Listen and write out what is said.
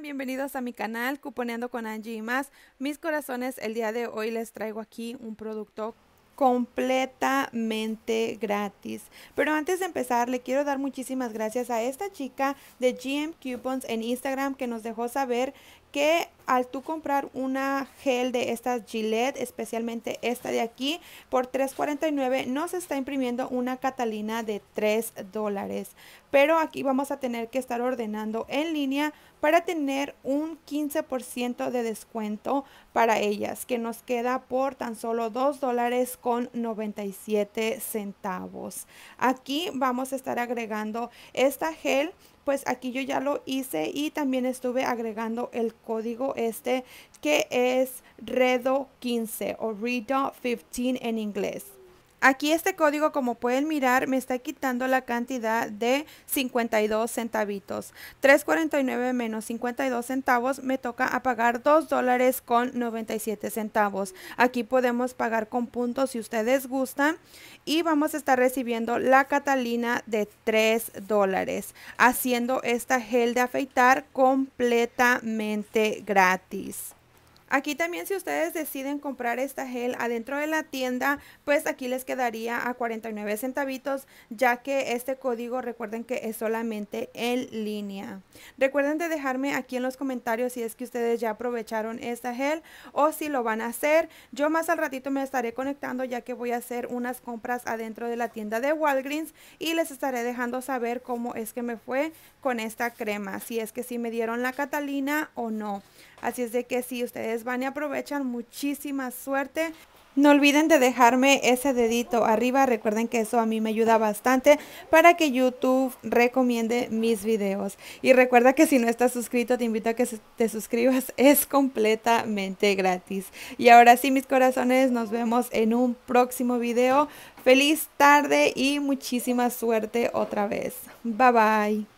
Bienvenidos a mi canal Cuponeando con Angie y más. Mis corazones, el día de hoy les traigo aquí un producto completamente gratis. Pero antes de empezar, le quiero dar muchísimas gracias a esta chica de GM Coupons en Instagram que nos dejó saber que al tú comprar una gel de estas Gillette, especialmente esta de aquí, por $3.49 nos está imprimiendo una Catalina de $3 dólares. Pero aquí vamos a tener que estar ordenando en línea para tener un 15% de descuento para ellas, que nos queda por tan solo $2.97. dólares con 97 centavos. Aquí vamos a estar agregando esta gel pues aquí yo ya lo hice y también estuve agregando el código este que es redo 15 o redo 15 en inglés Aquí este código, como pueden mirar, me está quitando la cantidad de 52 centavitos. 3.49 menos 52 centavos me toca a pagar 2 dólares con 97 centavos. Aquí podemos pagar con puntos si ustedes gustan. Y vamos a estar recibiendo la Catalina de 3 dólares. Haciendo esta gel de afeitar completamente gratis. Aquí también si ustedes deciden comprar esta gel adentro de la tienda, pues aquí les quedaría a 49 centavitos, ya que este código recuerden que es solamente en línea. Recuerden de dejarme aquí en los comentarios si es que ustedes ya aprovecharon esta gel o si lo van a hacer. Yo más al ratito me estaré conectando ya que voy a hacer unas compras adentro de la tienda de Walgreens y les estaré dejando saber cómo es que me fue con esta crema, si es que si me dieron la Catalina o no. Así es de que si ustedes van y aprovechan muchísima suerte. No olviden de dejarme ese dedito arriba, recuerden que eso a mí me ayuda bastante para que YouTube recomiende mis videos. Y recuerda que si no estás suscrito, te invito a que te suscribas, es completamente gratis. Y ahora sí, mis corazones, nos vemos en un próximo video. Feliz tarde y muchísima suerte otra vez. Bye bye.